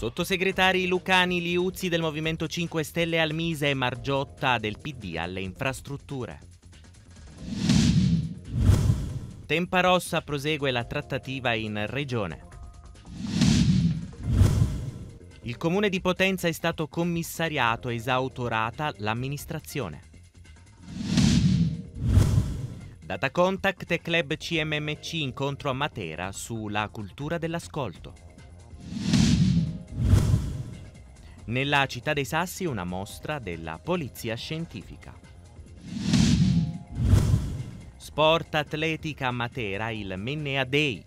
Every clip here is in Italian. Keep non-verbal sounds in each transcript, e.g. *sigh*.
Sottosegretari Lucani Liuzzi del Movimento 5 Stelle al Mise e Margiotta del PD alle infrastrutture. Tempa Rossa prosegue la trattativa in regione. Il comune di Potenza è stato commissariato e esautorata l'amministrazione. Data Contact e Club CMMC incontro a Matera sulla cultura dell'ascolto. Nella città dei Sassi una mostra della polizia scientifica. Sport Atletica Matera, il Mennea Day,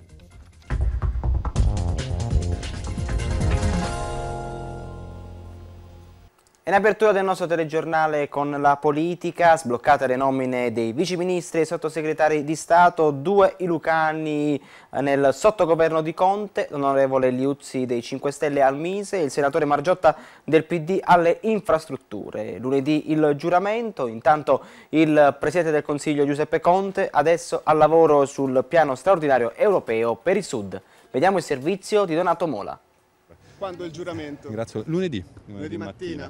In apertura del nostro telegiornale con la politica, sbloccate le nomine dei viceministri e sottosegretari di Stato, due i Lucani eh, nel sottogoverno di Conte, l'onorevole Liuzzi dei 5 Stelle al Mise e il senatore Margiotta del PD alle infrastrutture. Lunedì il giuramento, intanto il Presidente del Consiglio Giuseppe Conte adesso al lavoro sul piano straordinario europeo per il Sud. Vediamo il servizio di Donato Mola. Quando il giuramento? Grazie. Lunedì. Lunedì, mattina.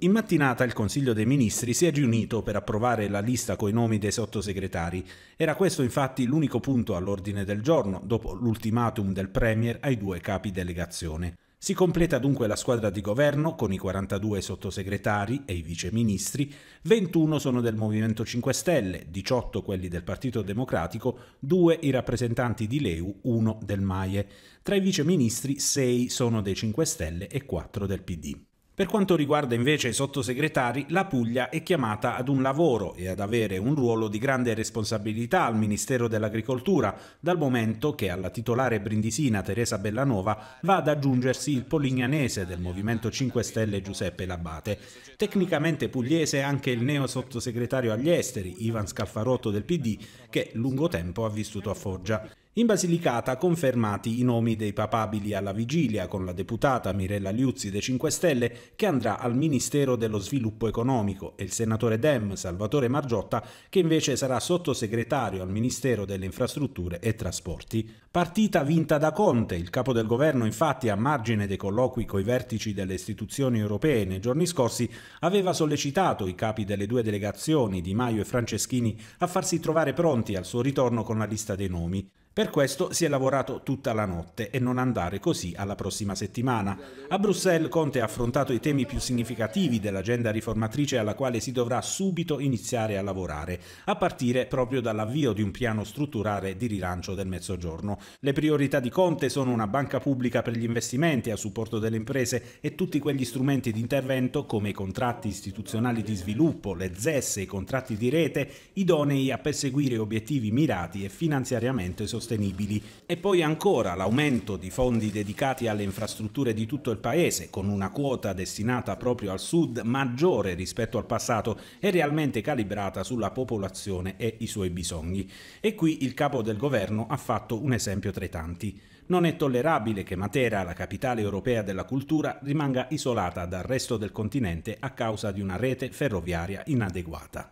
In mattinata il Consiglio dei Ministri si è riunito per approvare la lista coi nomi dei sottosegretari. Era questo infatti l'unico punto all'ordine del giorno, dopo l'ultimatum del Premier ai due capi delegazione. Si completa dunque la squadra di governo con i 42 sottosegretari e i viceministri, 21 sono del Movimento 5 Stelle, 18 quelli del Partito Democratico, 2 i rappresentanti di Leu, 1 del MAIE. Tra i viceministri 6 sono dei 5 Stelle e 4 del PD. Per quanto riguarda invece i sottosegretari, la Puglia è chiamata ad un lavoro e ad avere un ruolo di grande responsabilità al Ministero dell'Agricoltura, dal momento che alla titolare brindisina Teresa Bellanova va ad aggiungersi il polignanese del Movimento 5 Stelle Giuseppe Labate. Tecnicamente pugliese anche il neo sottosegretario agli esteri Ivan Scaffarotto del PD, che lungo tempo ha vissuto a Foggia. In Basilicata confermati i nomi dei papabili alla vigilia con la deputata Mirella Liuzzi dei 5 Stelle che andrà al Ministero dello Sviluppo Economico e il senatore Dem Salvatore Margiotta che invece sarà sottosegretario al Ministero delle Infrastrutture e Trasporti. Partita vinta da Conte, il capo del governo infatti a margine dei colloqui coi vertici delle istituzioni europee nei giorni scorsi aveva sollecitato i capi delle due delegazioni Di Maio e Franceschini a farsi trovare pronti al suo ritorno con la lista dei nomi. Per questo si è lavorato tutta la notte e non andare così alla prossima settimana. A Bruxelles Conte ha affrontato i temi più significativi dell'agenda riformatrice alla quale si dovrà subito iniziare a lavorare, a partire proprio dall'avvio di un piano strutturale di rilancio del Mezzogiorno. Le priorità di Conte sono una banca pubblica per gli investimenti a supporto delle imprese e tutti quegli strumenti di intervento come i contratti istituzionali di sviluppo, le ZES e i contratti di rete, idonei a perseguire obiettivi mirati e finanziariamente sostenibili sostenibili. E poi ancora l'aumento di fondi dedicati alle infrastrutture di tutto il Paese, con una quota destinata proprio al sud maggiore rispetto al passato e realmente calibrata sulla popolazione e i suoi bisogni. E qui il capo del governo ha fatto un esempio tra i tanti. Non è tollerabile che Matera, la capitale europea della cultura, rimanga isolata dal resto del continente a causa di una rete ferroviaria inadeguata.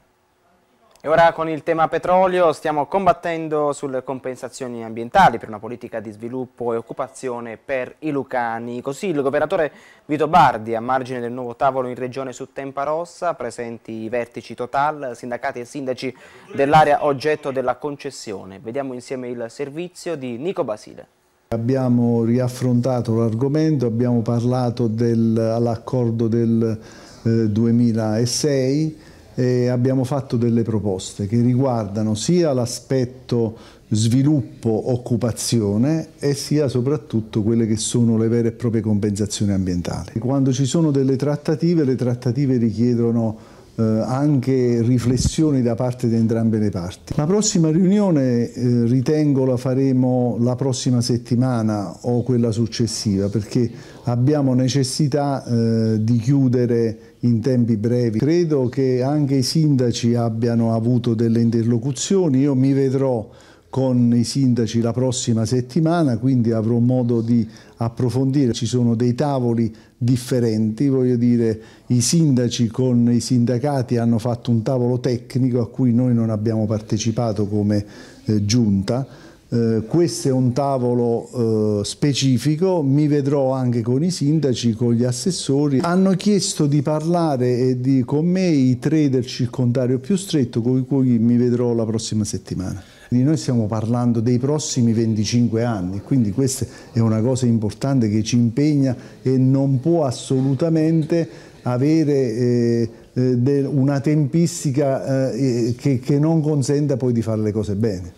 E ora con il tema petrolio stiamo combattendo sulle compensazioni ambientali per una politica di sviluppo e occupazione per i lucani. Così il governatore Vito Bardi, a margine del nuovo tavolo in regione su Tempa Rossa, presenti i vertici Total, sindacati e sindaci dell'area oggetto della concessione. Vediamo insieme il servizio di Nico Basile. Abbiamo riaffrontato l'argomento, abbiamo parlato dell'accordo del eh, 2006 eh, abbiamo fatto delle proposte che riguardano sia l'aspetto sviluppo, occupazione e sia soprattutto quelle che sono le vere e proprie compensazioni ambientali. Quando ci sono delle trattative, le trattative richiedono eh, anche riflessioni da parte di entrambe le parti. La prossima riunione eh, ritengo la faremo la prossima settimana o quella successiva perché abbiamo necessità eh, di chiudere in tempi brevi. Credo che anche i sindaci abbiano avuto delle interlocuzioni, io mi vedrò con i sindaci la prossima settimana, quindi avrò modo di approfondire. Ci sono dei tavoli differenti, voglio dire, i sindaci con i sindacati hanno fatto un tavolo tecnico a cui noi non abbiamo partecipato come eh, giunta. Eh, questo è un tavolo eh, specifico, mi vedrò anche con i sindaci, con gli assessori. Hanno chiesto di parlare di, con me i tre del circondario più stretto con cui mi vedrò la prossima settimana. Noi stiamo parlando dei prossimi 25 anni, quindi questa è una cosa importante che ci impegna e non può assolutamente avere eh, eh una tempistica eh, che, che non consenta poi di fare le cose bene.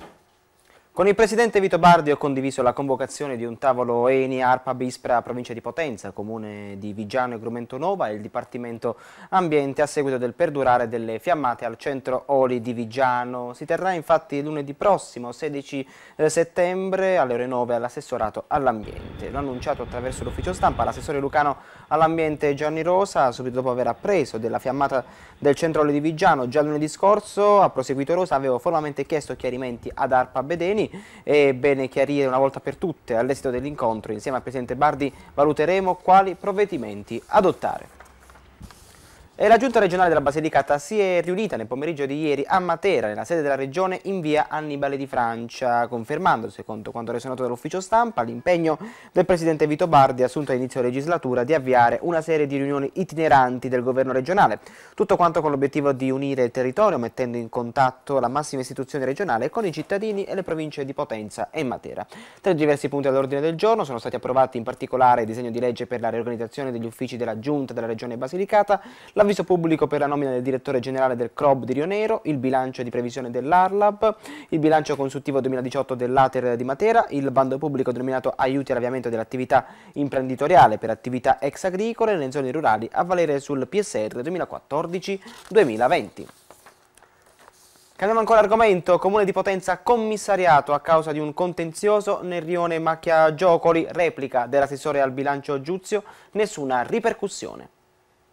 Con il presidente Vito Bardi ho condiviso la convocazione di un tavolo ENI ARPA Bispra provincia di Potenza, comune di Vigiano e Grumentonova e il Dipartimento Ambiente a seguito del perdurare delle fiammate al centro Oli di Vigiano. Si terrà infatti lunedì prossimo 16 eh, settembre alle ore 9 all'assessorato all'ambiente. L'ho annunciato attraverso l'ufficio stampa l'assessore Lucano all'ambiente Gianni Rosa subito dopo aver appreso della fiammata del Centrale di Vigiano. Già lunedì scorso a proseguito Rosa avevo formalmente chiesto chiarimenti ad Arpa Bedeni e bene chiarire una volta per tutte all'esito dell'incontro insieme al Presidente Bardi valuteremo quali provvedimenti adottare. E la giunta regionale della Basilicata si è riunita nel pomeriggio di ieri a Matera, nella sede della regione, in via Annibale di Francia, confermando, secondo quanto reso noto dall'ufficio stampa, l'impegno del presidente Vito Bardi, assunto all'inizio legislatura, di avviare una serie di riunioni itineranti del governo regionale. Tutto quanto con l'obiettivo di unire il territorio, mettendo in contatto la massima istituzione regionale con i cittadini e le province di Potenza e Matera. Tra i diversi punti all'ordine del giorno sono stati approvati in particolare il disegno di legge per la riorganizzazione degli uffici della giunta della regione Basilicata, la L'avviso pubblico per la nomina del direttore generale del CROB di Rio Nero, il bilancio di previsione dell'ARLAB, il bilancio consultivo 2018 dell'Ater di Matera, il bando pubblico denominato aiuti all'avviamento dell'attività imprenditoriale per attività ex agricole nelle zone rurali a valere sul PSR 2014-2020. Cambiamo ancora argomento, Comune di Potenza commissariato a causa di un contenzioso nel rione Macchia Giocoli, replica dell'assessore al bilancio Giuzio, nessuna ripercussione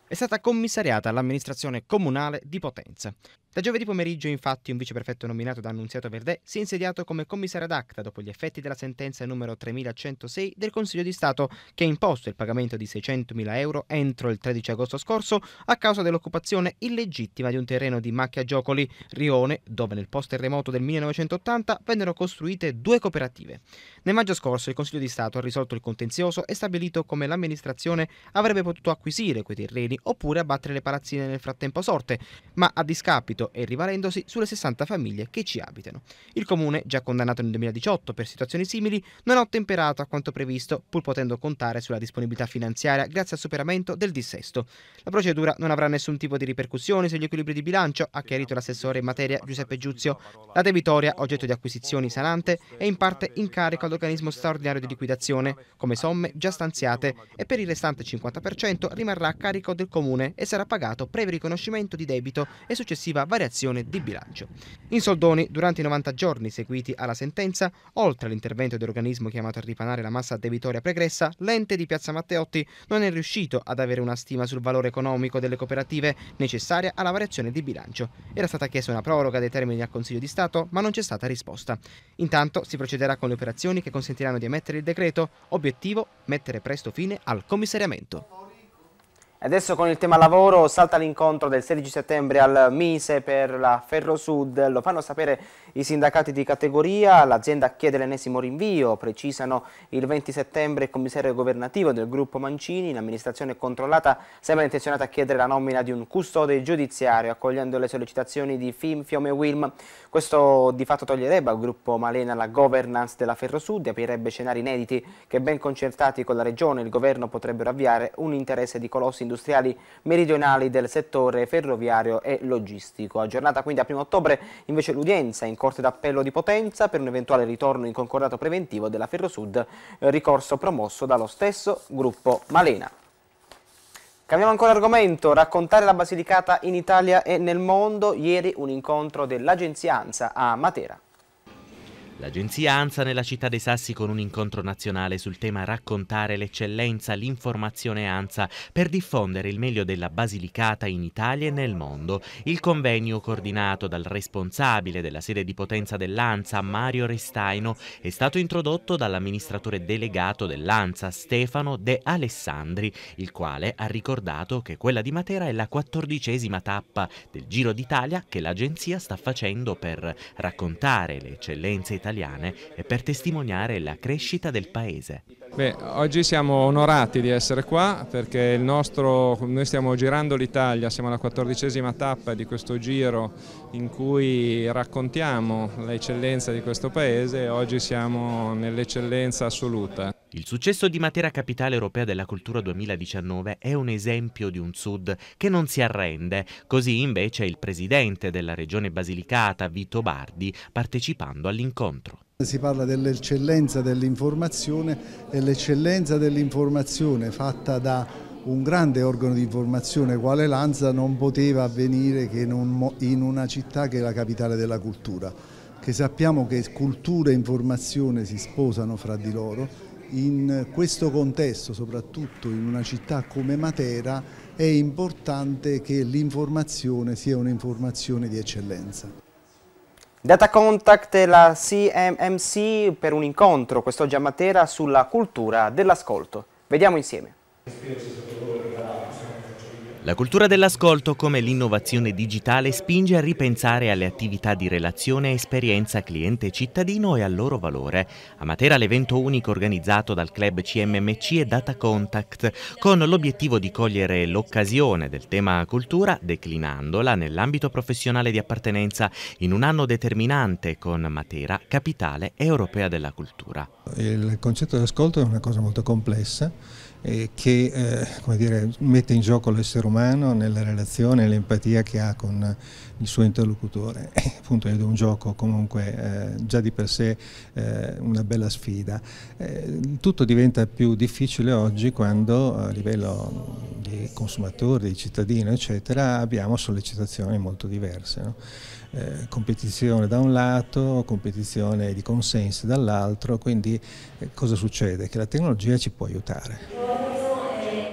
è stata commissariata all'amministrazione comunale di Potenza. Da giovedì pomeriggio, infatti, un viceprefetto nominato da Annunziato Verdè si è insediato come commissario ad acta dopo gli effetti della sentenza numero 3106 del Consiglio di Stato che ha imposto il pagamento di 600.000 euro entro il 13 agosto scorso a causa dell'occupazione illegittima di un terreno di Macchia Giocoli, Rione, dove nel post-terremoto del 1980 vennero costruite due cooperative. Nel maggio scorso il Consiglio di Stato ha risolto il contenzioso e stabilito come l'amministrazione avrebbe potuto acquisire quei terreni oppure abbattere le palazzine nel frattempo sorte, ma a discapito rivolto e rivalendosi sulle 60 famiglie che ci abitano. Il comune, già condannato nel 2018 per situazioni simili, non ha ottemperato a quanto previsto, pur potendo contare sulla disponibilità finanziaria grazie al superamento del dissesto. La procedura non avrà nessun tipo di ripercussioni sugli equilibri di bilancio, ha chiarito l'assessore in materia Giuseppe Giuzio. La debitoria, oggetto di acquisizioni sanante, è in parte in carico all'organismo straordinario di liquidazione, come somme già stanziate, e per il restante 50% rimarrà a carico del comune e sarà pagato previo riconoscimento di debito e successiva valutazione variazione di bilancio. In soldoni, durante i 90 giorni seguiti alla sentenza, oltre all'intervento dell'organismo chiamato a ripanare la massa debitoria pregressa, l'ente di Piazza Matteotti non è riuscito ad avere una stima sul valore economico delle cooperative necessaria alla variazione di bilancio. Era stata chiesta una proroga dei termini al Consiglio di Stato, ma non c'è stata risposta. Intanto si procederà con le operazioni che consentiranno di emettere il decreto, obiettivo mettere presto fine al commissariamento. Adesso con il tema lavoro salta l'incontro del 16 settembre al Mise per la Ferrosud, lo fanno sapere i sindacati di categoria, l'azienda chiede l'ennesimo rinvio, precisano il 20 settembre il commissario governativo del gruppo Mancini, l'amministrazione controllata sembra intenzionata a chiedere la nomina di un custode giudiziario accogliendo le sollecitazioni di FIM, Fiome e Wilm, questo di fatto toglierebbe al gruppo Malena la governance della Ferrosud e aprirebbe scenari inediti che ben concertati con la regione e il governo potrebbero avviare un interesse di colossi industriali industriali meridionali del settore ferroviario e logistico. Aggiornata quindi a 1 ottobre invece l'udienza in Corte d'Appello di Potenza per un eventuale ritorno in concordato preventivo della Ferrosud, eh, ricorso promosso dallo stesso gruppo Malena. Cambiamo ancora argomento, raccontare la Basilicata in Italia e nel mondo. Ieri un incontro dell'Agenzia ANSA a Matera. L'agenzia ANSA nella città dei Sassi con un incontro nazionale sul tema raccontare l'eccellenza, l'informazione ANSA per diffondere il meglio della Basilicata in Italia e nel mondo. Il convegno coordinato dal responsabile della sede di potenza dell'ANSA, Mario Restaino, è stato introdotto dall'amministratore delegato dell'ANSA, Stefano De Alessandri, il quale ha ricordato che quella di Matera è la quattordicesima tappa del Giro d'Italia che l'agenzia sta facendo per raccontare le eccellenze italiane italiane e eh, per testimoniare la crescita del paese. Beh, oggi siamo onorati di essere qua perché nostro, noi stiamo girando l'Italia, siamo alla quattordicesima tappa di questo giro in cui raccontiamo l'eccellenza di questo paese e oggi siamo nell'eccellenza assoluta. Il successo di Matera Capitale Europea della Cultura 2019 è un esempio di un Sud che non si arrende, così invece il presidente della regione Basilicata, Vito Bardi, partecipando all'incontro. Si parla dell'eccellenza dell'informazione e l'eccellenza dell'informazione fatta da un grande organo di informazione quale l'ANSA non poteva avvenire che in una città che è la capitale della cultura, che sappiamo che cultura e informazione si sposano fra di loro, in questo contesto, soprattutto in una città come Matera, è importante che l'informazione sia un'informazione di eccellenza. Data Contact e la CMMC per un incontro quest'oggi a Matera sulla cultura dell'ascolto. Vediamo insieme. La cultura dell'ascolto come l'innovazione digitale spinge a ripensare alle attività di relazione e esperienza cliente-cittadino e al loro valore. A Matera l'evento unico organizzato dal club CMMC e Data Contact con l'obiettivo di cogliere l'occasione del tema cultura declinandola nell'ambito professionale di appartenenza in un anno determinante con Matera, capitale europea della cultura. Il concetto dell'ascolto è una cosa molto complessa eh, che eh, dire, mette in gioco l'essere umano nella relazione e l'empatia che ha con il suo interlocutore. *laughs* Eh, appunto ed è un gioco comunque eh, già di per sé eh, una bella sfida. Eh, tutto diventa più difficile oggi quando a livello dei consumatori, dei cittadini, eccetera, abbiamo sollecitazioni molto diverse. No? Eh, competizione da un lato, competizione di consensi dall'altro, quindi eh, cosa succede? Che la tecnologia ci può aiutare.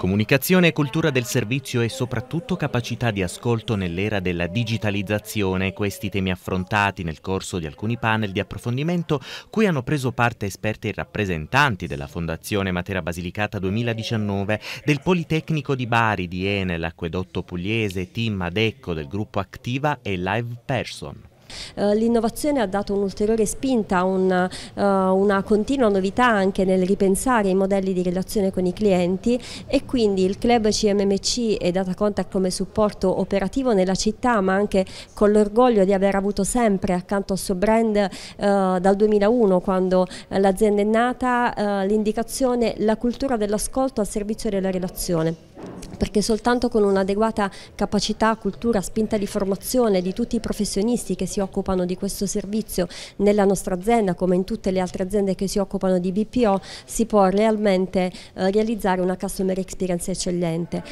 Comunicazione, cultura del servizio e soprattutto capacità di ascolto nell'era della digitalizzazione, questi temi affrontati nel corso di alcuni panel di approfondimento cui hanno preso parte esperti e rappresentanti della Fondazione Matera Basilicata 2019, del Politecnico di Bari, di Enel, Acquedotto Pugliese, Team Adecco, del gruppo Activa e Live Person. Eh, l'innovazione ha dato un'ulteriore spinta, una, eh, una continua novità anche nel ripensare i modelli di relazione con i clienti e quindi il club CMMC è Data Contact come supporto operativo nella città ma anche con l'orgoglio di aver avuto sempre accanto al suo brand eh, dal 2001 quando eh, l'azienda è nata eh, l'indicazione la cultura dell'ascolto al servizio della relazione perché soltanto con un'adeguata capacità, cultura, spinta di formazione di tutti i professionisti che si occupano di questo servizio nella nostra azienda come in tutte le altre aziende che si occupano di BPO si può realmente eh, realizzare una customer experience eccellente.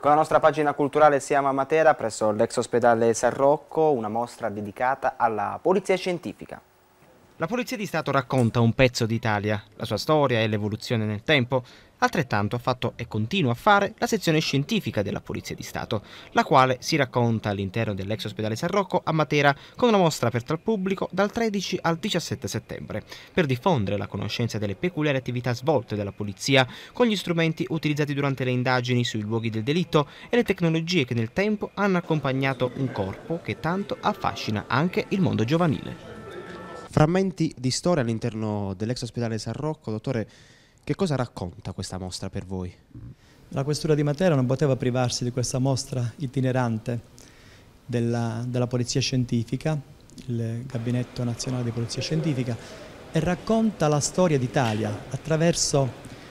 Con la nostra pagina culturale siamo a Matera presso l'ex ospedale San Rocco, una mostra dedicata alla polizia scientifica. La Polizia di Stato racconta un pezzo d'Italia, la sua storia e l'evoluzione nel tempo. Altrettanto ha fatto e continua a fare la sezione scientifica della Polizia di Stato, la quale si racconta all'interno dell'ex ospedale San Rocco a Matera con una mostra aperta al pubblico dal 13 al 17 settembre, per diffondere la conoscenza delle peculiari attività svolte dalla Polizia con gli strumenti utilizzati durante le indagini sui luoghi del delitto e le tecnologie che nel tempo hanno accompagnato un corpo che tanto affascina anche il mondo giovanile. Frammenti di storia all'interno dell'ex ospedale San Rocco. Dottore, che cosa racconta questa mostra per voi? La questura di Matera non poteva privarsi di questa mostra itinerante della, della Polizia Scientifica, il Gabinetto Nazionale di Polizia Scientifica, e racconta la storia d'Italia attraverso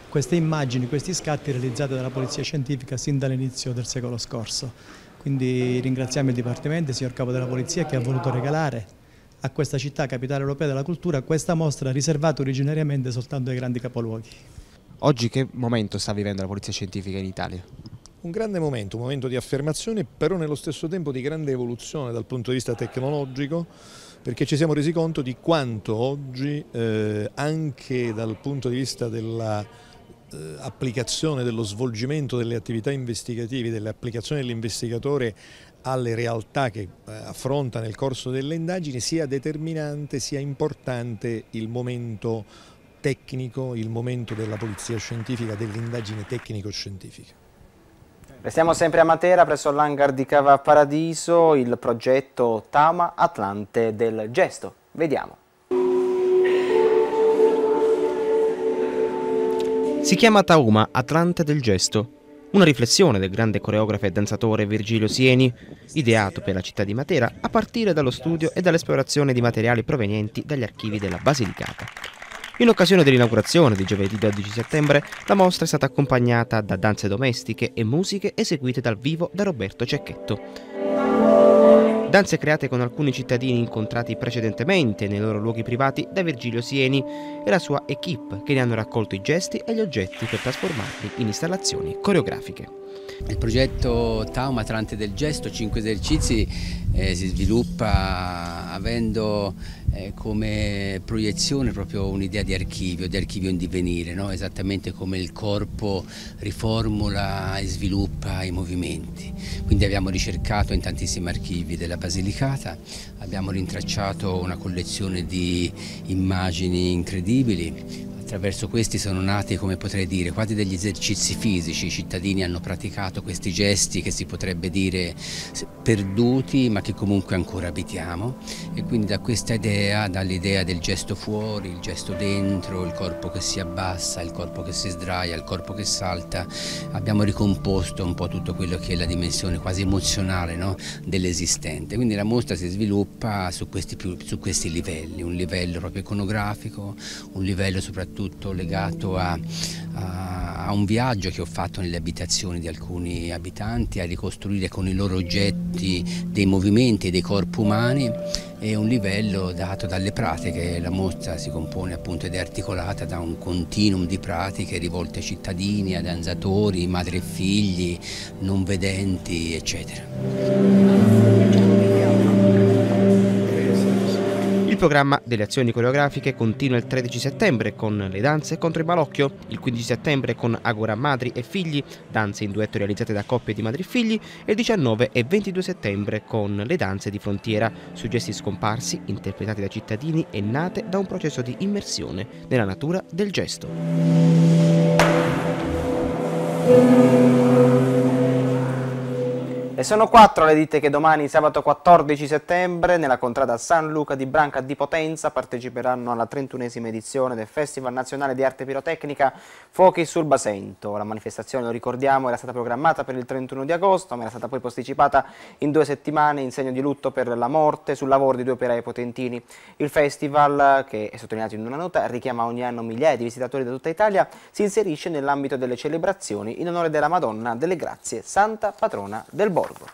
queste immagini, questi scatti realizzati dalla Polizia Scientifica sin dall'inizio del secolo scorso. Quindi ringraziamo il Dipartimento, il signor Capo della Polizia, che ha voluto regalare a questa città, capitale europea della cultura, questa mostra riservata originariamente soltanto ai grandi capoluoghi. Oggi che momento sta vivendo la polizia scientifica in Italia? Un grande momento, un momento di affermazione, però nello stesso tempo di grande evoluzione dal punto di vista tecnologico, perché ci siamo resi conto di quanto oggi, eh, anche dal punto di vista dell'applicazione, eh, dello svolgimento delle attività investigative, dell'applicazione dell'investigatore alle realtà che eh, affronta nel corso delle indagini sia determinante, sia importante il momento tecnico, il momento della polizia scientifica, dell'indagine tecnico-scientifica. Restiamo sempre a Matera presso l'hangar di Cava Paradiso, il progetto Tama Atlante del Gesto. Vediamo. Si chiama Tauma Atlante del Gesto una riflessione del grande coreografo e danzatore Virgilio Sieni, ideato per la città di Matera a partire dallo studio e dall'esplorazione di materiali provenienti dagli archivi della Basilicata. In occasione dell'inaugurazione di giovedì 12 settembre, la mostra è stata accompagnata da danze domestiche e musiche eseguite dal vivo da Roberto Cecchetto. Danze create con alcuni cittadini incontrati precedentemente nei loro luoghi privati da Virgilio Sieni e la sua equip che ne hanno raccolto i gesti e gli oggetti per trasformarli in installazioni coreografiche. Il progetto Tauma Trante del Gesto, 5 esercizi, eh, si sviluppa avendo eh, come proiezione proprio un'idea di archivio, di archivio in divenire, no? esattamente come il corpo riformula e sviluppa i movimenti. Quindi abbiamo ricercato in tantissimi archivi della Basilicata, abbiamo rintracciato una collezione di immagini incredibili, Attraverso questi sono nati, come potrei dire, quasi degli esercizi fisici, i cittadini hanno praticato questi gesti che si potrebbe dire perduti ma che comunque ancora abitiamo e quindi da questa idea, dall'idea del gesto fuori, il gesto dentro, il corpo che si abbassa, il corpo che si sdraia, il corpo che salta, abbiamo ricomposto un po' tutto quello che è la dimensione quasi emozionale no? dell'esistente. Quindi la mostra si sviluppa su questi, più, su questi livelli, un livello proprio iconografico, un livello soprattutto soprattutto legato a, a, a, un viaggio che ho fatto nelle abitazioni di alcuni abitanti, a ricostruire con i loro oggetti dei movimenti dei corpi umani e un livello dato dalle pratiche. La mostra si compone appunto ed è articolata da un continuum di pratiche rivolte ai cittadini, a danzatori, madri e figli, non vedenti, eccetera. programma delle azioni coreografiche continua il 13 settembre con le danze contro il balocchio, il 15 settembre con Agora Madri e Figli, danze in duetto realizzate da coppie di madri e figli, e il 19 e 22 settembre con le danze di frontiera, su gesti scomparsi, interpretati da cittadini e nate da un processo di immersione nella natura del gesto. E sono quattro le ditte che domani, sabato 14 settembre, nella contrada San Luca di Branca di Potenza, parteciperanno alla 31esima edizione del Festival Nazionale di Arte Pirotecnica Fuochi sul Basento. La manifestazione, lo ricordiamo, era stata programmata per il 31 di agosto, ma era stata poi posticipata in due settimane in segno di lutto per la morte sul lavoro di due operai potentini. Il festival, che è sottolineato in una nota, richiama ogni anno migliaia di visitatori da tutta Italia, si inserisce nell'ambito delle celebrazioni in onore della Madonna delle Grazie, santa patrona del Borgo. bu.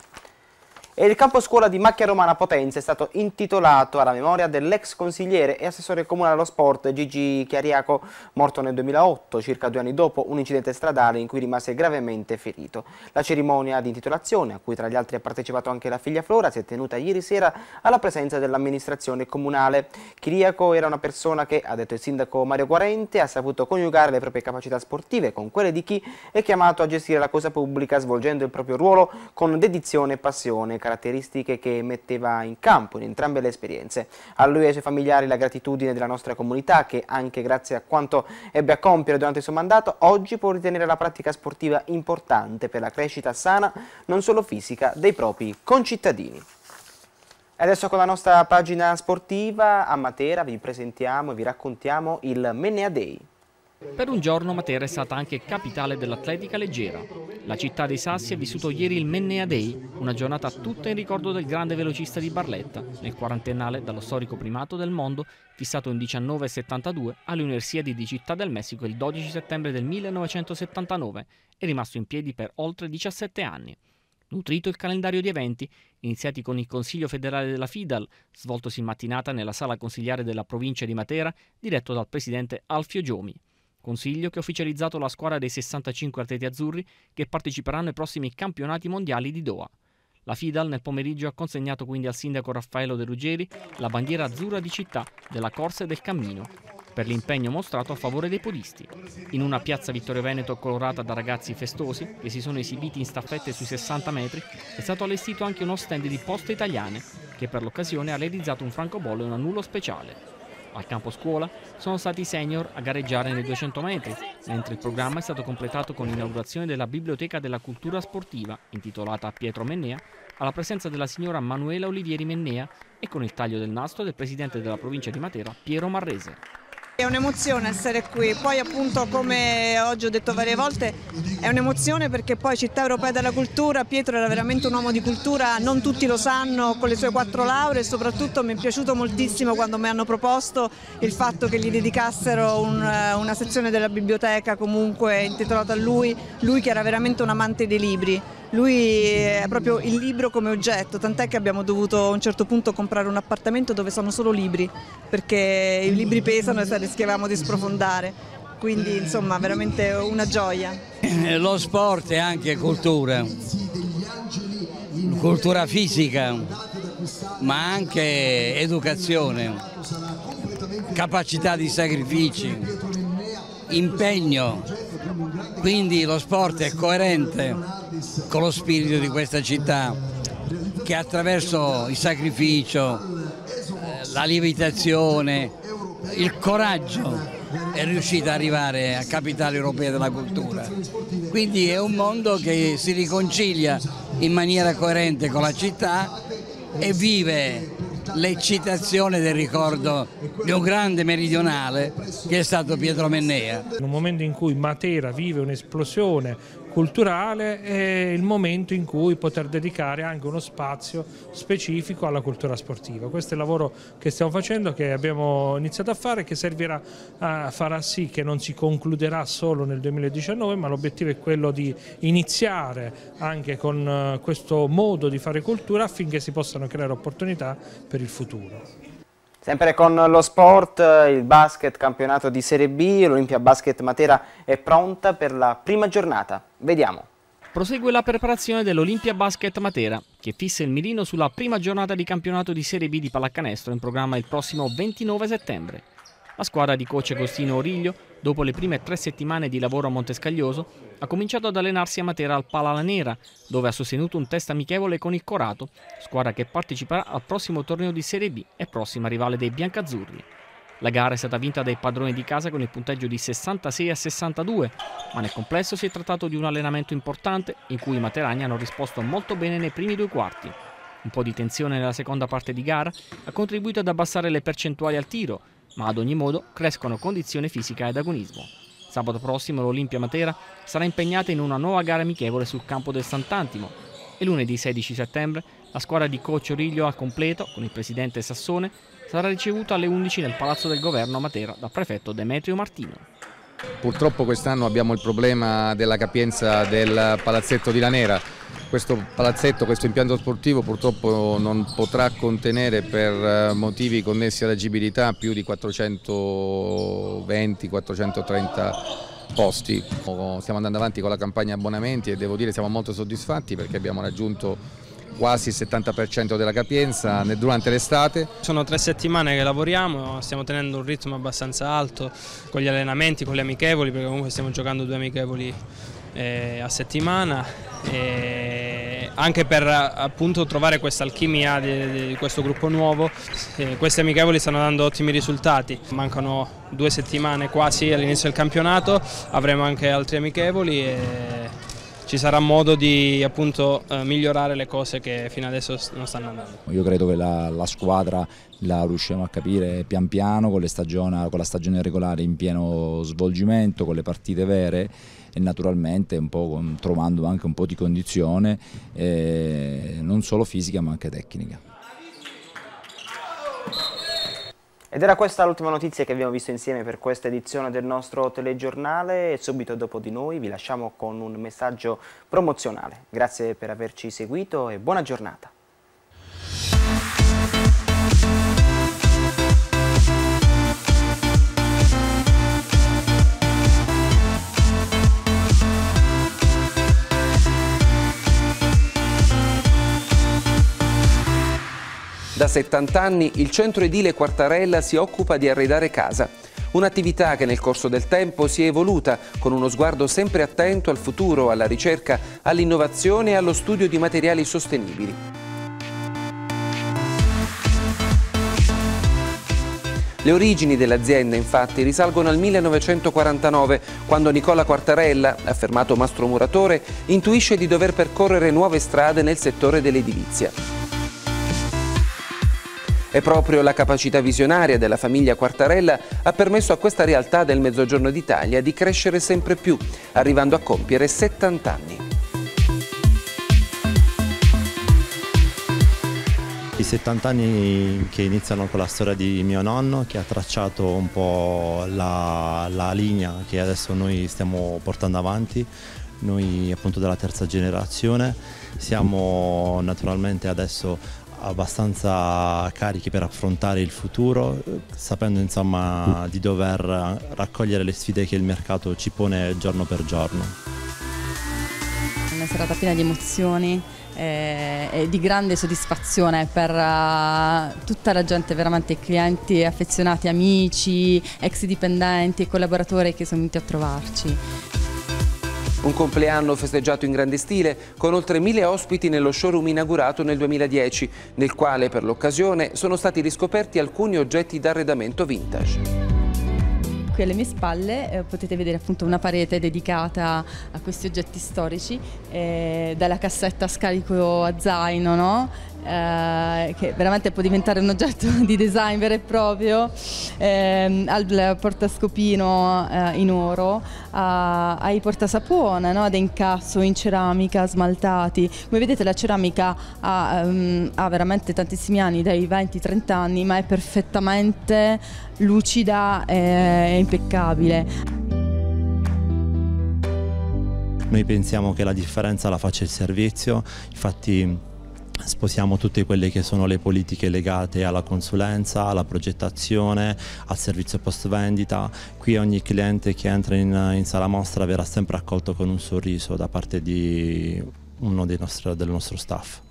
e il campo scuola di Macchia Romana Potenza è stato intitolato alla memoria dell'ex consigliere e assessore comunale allo sport Gigi Chiariaco, morto nel 2008, circa due anni dopo un incidente stradale in cui rimase gravemente ferito. La cerimonia di intitolazione, a cui tra gli altri ha partecipato anche la figlia Flora, si è tenuta ieri sera alla presenza dell'amministrazione comunale. Chiriaco era una persona che, ha detto il sindaco Mario Guarente, ha saputo coniugare le proprie capacità sportive con quelle di chi è chiamato a gestire la cosa pubblica svolgendo il proprio ruolo con dedizione e passione caratteristiche che metteva in campo in entrambe le esperienze. A lui e ai suoi familiari la gratitudine della nostra comunità che anche grazie a quanto ebbe a compiere durante il suo mandato oggi può ritenere la pratica sportiva importante per la crescita sana non solo fisica dei propri concittadini. Adesso con la nostra pagina sportiva a Matera vi presentiamo e vi raccontiamo il Menea Day. Per un giorno Matera è stata anche capitale dell'atletica leggera. La città dei Sassi ha vissuto ieri il Mennea Day, una giornata tutta in ricordo del grande velocista di Barletta, nel quarantennale dallo storico primato del mondo, fissato in 1972 all'Università di Città del Messico il 12 settembre del 1979 e rimasto in piedi per oltre 17 anni. Nutrito il calendario di eventi, iniziati con il Consiglio federale della FIDAL, svoltosi in mattinata nella sala consiliare della provincia di Matera, diretto dal presidente Alfio Giomi consiglio che ha ufficializzato la squadra dei 65 atleti azzurri che parteciperanno ai prossimi campionati mondiali di Doha. La FIDAL nel pomeriggio ha consegnato quindi al sindaco Raffaello De Ruggeri la bandiera azzurra di città della corsa e del cammino, per l'impegno mostrato a favore dei podisti. In una piazza Vittorio Veneto colorata da ragazzi festosi che si sono esibiti in staffette sui 60 metri, è stato allestito anche uno stand di poste italiane che per l'occasione ha realizzato un francobollo e un annullo speciale al campo scuola, sono stati i senior a gareggiare nei 200 metri, mentre il programma è stato completato con l'inaugurazione della Biblioteca della Cultura Sportiva, intitolata Pietro Mennea, alla presenza della signora Manuela Olivieri Mennea e con il taglio del nastro del presidente della provincia di Matera, Piero Marrese. È un'emozione essere qui, poi appunto come oggi ho detto varie volte è un'emozione perché poi Città Europea della Cultura, Pietro era veramente un uomo di cultura, non tutti lo sanno con le sue quattro lauree e soprattutto mi è piaciuto moltissimo quando mi hanno proposto il fatto che gli dedicassero un, eh, una sezione della biblioteca comunque intitolata a lui, lui che era veramente un amante dei libri. Lui è proprio il libro come oggetto, tant'è che abbiamo dovuto a un certo punto comprare un appartamento dove sono solo libri, perché i libri pesano e rischiavamo di sprofondare. Quindi insomma veramente una gioia. Eh, lo sport è anche cultura, cultura fisica, ma anche educazione, capacità di sacrifici impegno, quindi lo sport è coerente con lo spirito di questa città che attraverso il sacrificio, eh, la lievitazione, il coraggio è riuscita ad arrivare a capitale europea della cultura. Quindi è un mondo che si riconcilia in maniera coerente con la città e vive l'eccitazione del ricordo di un grande meridionale che è stato Pietro Mennea. In un momento in cui Matera vive un'esplosione culturale e il momento in cui poter dedicare anche uno spazio specifico alla cultura sportiva. Questo è il lavoro che stiamo facendo, che abbiamo iniziato a fare, che servirà a farà sì che non si concluderà solo nel 2019, ma l'obiettivo è quello di iniziare anche con eh, questo modo di fare cultura affinché si possano creare opportunità per il futuro. Sempre con lo sport, il basket campionato di Serie B, l'Olimpia Basket Matera è pronta per la prima giornata. Vediamo. Prosegue la preparazione dell'Olimpia Basket Matera, che fissa il mirino sulla prima giornata di campionato di Serie B di pallacanestro in programma il prossimo 29 settembre. La squadra di coach Agostino Origlio, dopo le prime tre settimane di lavoro a Montescaglioso, ha cominciato ad allenarsi a Matera al Palala Nera, dove ha sostenuto un test amichevole con il Corato, squadra che parteciperà al prossimo torneo di Serie B e prossima rivale dei biancazzurri. La gara è stata vinta dai padroni di casa con il punteggio di 66 a 62, ma nel complesso si è trattato di un allenamento importante in cui i materani hanno risposto molto bene nei primi due quarti. Un po' di tensione nella seconda parte di gara ha contribuito ad abbassare le percentuali al tiro, ma ad ogni modo crescono condizione fisica ed agonismo. Sabato prossimo l'Olimpia Matera sarà impegnata in una nuova gara amichevole sul campo del Sant'Antimo e lunedì 16 settembre la squadra di coach Riglio al completo, con il presidente Sassone, sarà ricevuta alle 11 nel Palazzo del Governo a Matera dal prefetto Demetrio Martino. Purtroppo quest'anno abbiamo il problema della capienza del palazzetto di Lanera. Questo palazzetto, questo impianto sportivo purtroppo non potrà contenere per eh, motivi connessi all'agibilità più di 420-430 posti. Stiamo andando avanti con la campagna abbonamenti e devo dire siamo molto soddisfatti perché abbiamo raggiunto quasi il 70% della capienza durante l'estate. Sono tre settimane che lavoriamo, stiamo tenendo un ritmo abbastanza alto con gli allenamenti, con le amichevoli, perché comunque stiamo giocando due amichevoli eh, a settimana. Eh, anche per appunto, trovare questa alchimia di, di questo gruppo nuovo, eh, questi amichevoli stanno dando ottimi risultati. Mancano due settimane quasi all'inizio del campionato, avremo anche altri amichevoli. E ci sarà modo di appunto, eh, migliorare le cose che fino adesso non stanno andando. Io credo che la, la squadra la riusciamo a capire pian piano con, stagione, con la stagione regolare in pieno svolgimento, con le partite vere e naturalmente un po' trovando anche un po' di condizione eh, non solo fisica ma anche tecnica. Ed era questa l'ultima notizia che abbiamo visto insieme per questa edizione del nostro telegiornale e subito dopo di noi vi lasciamo con un messaggio promozionale. Grazie per averci seguito e buona giornata. Da 70 anni il centro edile Quartarella si occupa di arredare casa. Un'attività che nel corso del tempo si è evoluta con uno sguardo sempre attento al futuro, alla ricerca, all'innovazione e allo studio di materiali sostenibili. Le origini dell'azienda infatti risalgono al 1949, quando Nicola Quartarella, affermato mastro muratore, intuisce di dover percorrere nuove strade nel settore dell'edilizia. E proprio la capacità visionaria della famiglia Quartarella ha permesso a questa realtà del Mezzogiorno d'Italia di crescere sempre più, arrivando a compiere 70 anni. I 70 anni che iniziano con la storia di mio nonno che ha tracciato un po' la, la linea che adesso noi stiamo portando avanti, noi appunto della terza generazione, siamo naturalmente adesso abbastanza carichi per affrontare il futuro, sapendo insomma di dover raccogliere le sfide che il mercato ci pone giorno per giorno. Una serata piena di emozioni, eh, e di grande soddisfazione per eh, tutta la gente, veramente clienti affezionati, amici, ex dipendenti e collaboratori che sono venuti a trovarci. Un compleanno festeggiato in grande stile, con oltre mille ospiti nello showroom inaugurato nel 2010, nel quale per l'occasione sono stati riscoperti alcuni oggetti d'arredamento vintage qui alle mie spalle eh, potete vedere appunto una parete dedicata a questi oggetti storici, eh, dalla cassetta a scarico a zaino, no? Eh, che veramente può diventare un oggetto *laughs* di design vero e proprio, ehm, al portascopino eh, in oro, a, ai portasapone no? ad incasso in ceramica smaltati. Come vedete la ceramica ha, um, ha veramente tantissimi anni, dai 20-30 anni, ma è perfettamente lucida e impeccabile. Noi pensiamo che la differenza la faccia il servizio, infatti Sposiamo tutte quelle che sono le politiche legate alla consulenza, alla progettazione, al servizio post vendita. Qui ogni cliente che entra in, in sala mostra verrà sempre accolto con un sorriso da parte di uno nostri, del nostro staff.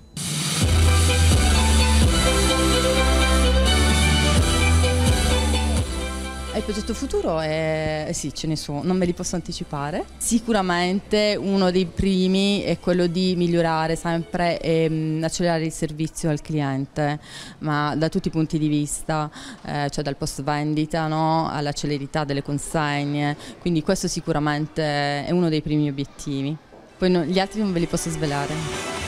Il progetto futuro è eh, sì, ce ne sono, non me li posso anticipare. Sicuramente uno dei primi è quello di migliorare sempre e ehm, accelerare il servizio al cliente, ma da tutti i punti di vista, eh, cioè dal post vendita no, alla celerità delle consegne, quindi questo sicuramente è uno dei primi obiettivi. Poi no, gli altri non ve li posso svelare.